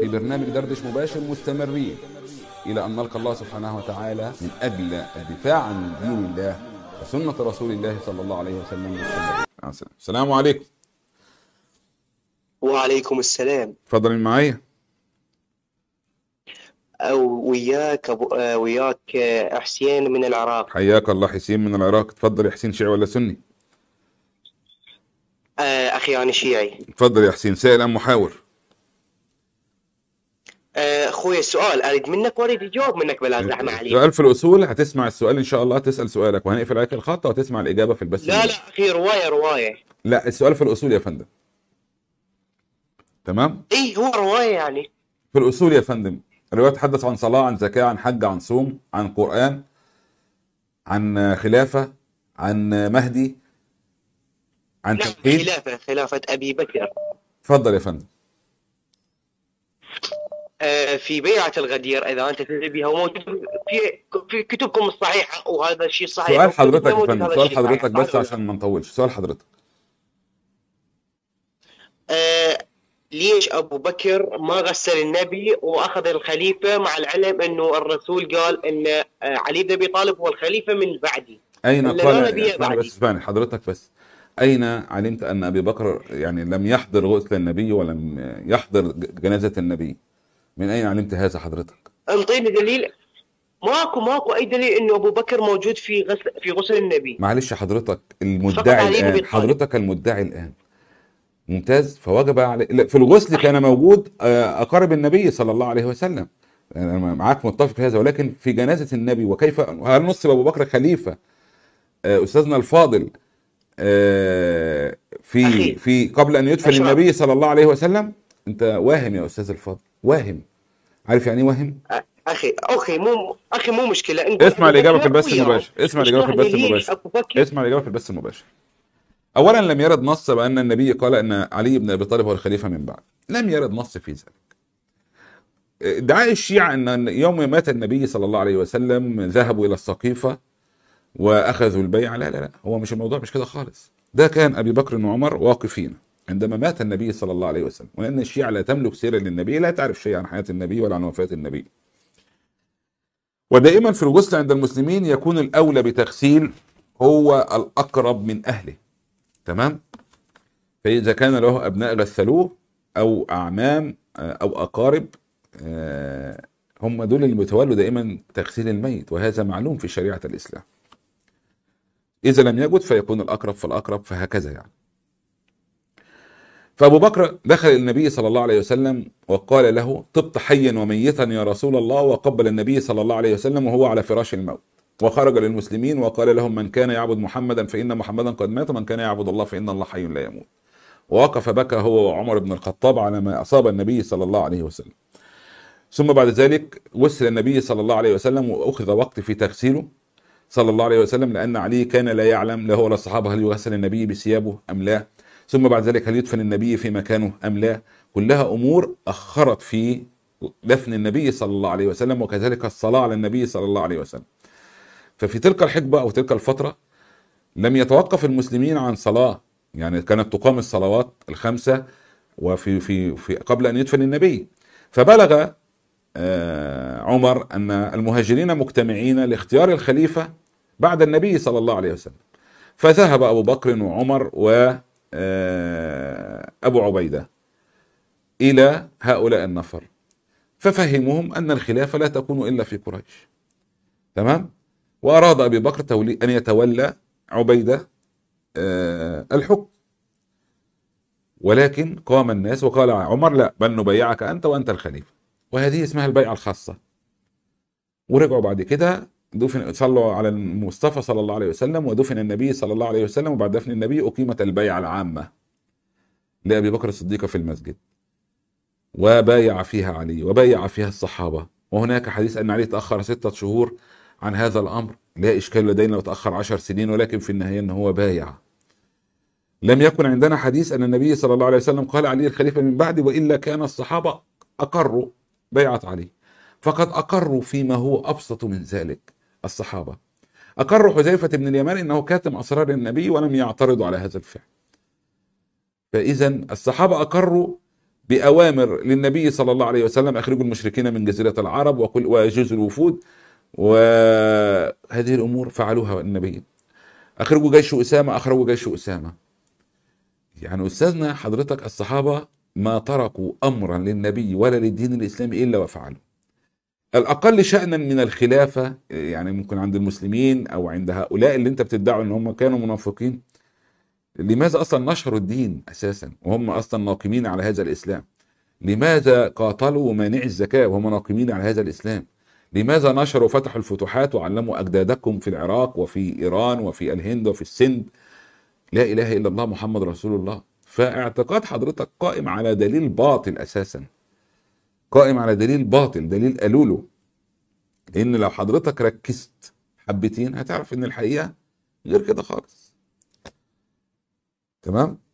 في برنامج دردش مباشر مستمرين إلى أن نلقى الله سبحانه وتعالى من أجل الدفاع عن دين الله وسنة رسول الله صلى الله عليه وسلم السلام عليكم وعليكم السلام فضل معايا أو وياك أبو آه، وياك آه، حسين من العراق حياك الله حسين من العراق تفضل يا حسين شيعي ولا سني آه، أخي أنا شيعي تفضل يا حسين سائل أم محاور آه، اخوي السؤال اريد منك واريد اجاوب منك بلا زحمه عليك سؤال في الاصول هتسمع السؤال ان شاء الله تسال سؤالك وهنقفل عليك الخط وتسمع الاجابه في البث لا لا في روايه روايه لا السؤال في الاصول يا فندم تمام ايه هو روايه يعني في الاصول يا فندم الروايه تتحدث عن صلاه عن زكاه عن حج عن صوم عن قران عن خلافه عن مهدي عن نعم خلافه خلافه ابي بكر تفضل يا فندم آه، في بيعه الغدير اذا انت تدري بها في في كتبكم الصحيحه وهذا الشيء صحيح سؤال حضرتك يا فندم سؤال حضرتك بس عشان ما نطولش سؤال حضرتك آه، ليش ابو بكر ما غسل النبي واخذ الخليفه مع العلم انه الرسول قال ان آه، علي بن ابي طالب هو الخليفه من بعدي اين قال بس اسمعني حضرتك بس أين علمت أن أبي بكر يعني لم يحضر غسل النبي ولم يحضر جنازة النبي؟ من أين علمت هذا حضرتك؟ انطيني دليل ماكو ماكو اي دليل انه ابو بكر موجود في غسل في غسل النبي معلش حضرتك المدعي الان حضرتك المدعي الان ممتاز فوجب علي في الغسل كان موجود آه، اقارب النبي صلى الله عليه وسلم انا معاك متفق في هذا ولكن في جنازه النبي وكيف هل نصب ابو بكر خليفه آه، استاذنا الفاضل آه، في في قبل ان يدفن النبي صلى الله عليه وسلم انت واهم يا استاذ الفاضل واهم عارف يعني ايه واهم؟ اخي اخي مو اخي مو مشكله انت اسمع الاجابه في البث المباشر اسمع الاجابه في البث المباشر اسمع الاجابه في البث المباشر اولا لم يرد نص بان النبي قال ان علي بن ابي طالب هو الخليفه من بعد لم يرد نص في ذلك ادعاء الشيعة أن يوم مات النبي صلى الله عليه وسلم ذهبوا إلى السقيفة وأخذوا البيعة لا لا لا هو مش الموضوع مش كده خالص ده كان أبي بكر وعمر واقفين عندما مات النبي صلى الله عليه وسلم وان الشيعه لا تملك سيره للنبي لا تعرف شيء عن حياه النبي ولا عن وفاه النبي ودائما في الغسل عند المسلمين يكون الاولى بتغسيل هو الاقرب من اهله تمام فاذا كان له ابناء غسلوه او اعمام آه، او اقارب آه، هم دول اللي بيتولوا دائما تغسيل الميت وهذا معلوم في شريعه الاسلام اذا لم يجد فيكون الاقرب فالاقرب فهكذا يعني فأبو بكر دخل النبي صلى الله عليه وسلم وقال له طبت حيا وميتا يا رسول الله وقبل النبي صلى الله عليه وسلم وهو على فراش الموت وخرج للمسلمين وقال لهم من كان يعبد محمدا فإن محمدا قد مات ومن كان يعبد الله فإن الله حي لا يموت ووقف بكى هو وعمر بن الخطاب على ما أصاب النبي صلى الله عليه وسلم ثم بعد ذلك وسل النبي صلى الله عليه وسلم وأخذ وقت في تغسيله صلى الله عليه وسلم لأن علي كان لا يعلم لا هو ولا الصحابة هل يغسل النبي بثيابه أم لا ثم بعد ذلك هل يدفن النبي في مكانه أم لا كلها أمور أخرت في دفن النبي صلى الله عليه وسلم وكذلك الصلاة على النبي صلى الله عليه وسلم ففي تلك الحقبة أو تلك الفترة لم يتوقف المسلمين عن صلاة يعني كانت تقام الصلوات الخمسة وفي في في قبل أن يدفن النبي فبلغ آه، عمر أن المهاجرين مجتمعين لاختيار الخليفة بعد النبي صلى الله عليه وسلم فذهب أبو بكر وعمر و آه، أبو عبيدة إلى هؤلاء النفر ففهموهم أن الخلافة لا تكون إلا في قريش تمام وأراد أبي بكر أن يتولى عبيدة آه، الحكم ولكن قام الناس وقال عمر لا بل نبيعك أنت وأنت الخليفة وهذه اسمها البيعة الخاصة ورجعوا بعد كده دفن صلوا على المصطفى صلى الله عليه وسلم ودفن النبي صلى الله عليه وسلم وبعد دفن النبي أقيمت البيعة العامة لأبي بكر الصديق في المسجد وبايع فيها علي وبايع فيها الصحابة وهناك حديث أن علي تأخر ستة شهور عن هذا الأمر لا إشكال لدينا لو تأخر عشر سنين ولكن في النهاية ان هو بايع لم يكن عندنا حديث أن النبي صلى الله عليه وسلم قال علي الخليفة من بعدي وإلا كان الصحابة أقروا بيعة علي فقد أقروا فيما هو أبسط من ذلك الصحابة أقر حذيفة بن اليمان أنه كاتم أسرار النبي ولم يعترضوا على هذا الفعل فإذا الصحابة أقروا بأوامر للنبي صلى الله عليه وسلم أخرجوا المشركين من جزيرة العرب وكل ويجوز الوفود وهذه الأمور فعلوها النبي أخرجوا جيش أسامة أخرجوا جيش أسامة يعني أستاذنا حضرتك الصحابة ما تركوا أمرا للنبي ولا للدين الإسلامي إلا وفعلوا الأقل شأنا من الخلافة يعني ممكن عند المسلمين أو عند هؤلاء اللي أنت بتدعوا إن هم كانوا منافقين لماذا أصلا نشروا الدين أساسا وهم أصلا ناقمين على هذا الإسلام لماذا قاتلوا مانع الزكاة وهم ناقمين على هذا الإسلام لماذا نشروا فتحوا الفتوحات وعلموا أجدادكم في العراق وفي إيران وفي الهند وفي السند لا إله إلا الله محمد رسول الله فاعتقاد حضرتك قائم على دليل باطل أساساً قائم على دليل باطل دليل قالوا له لان لو حضرتك ركزت حبتين هتعرف ان الحقيقه غير كده خالص تمام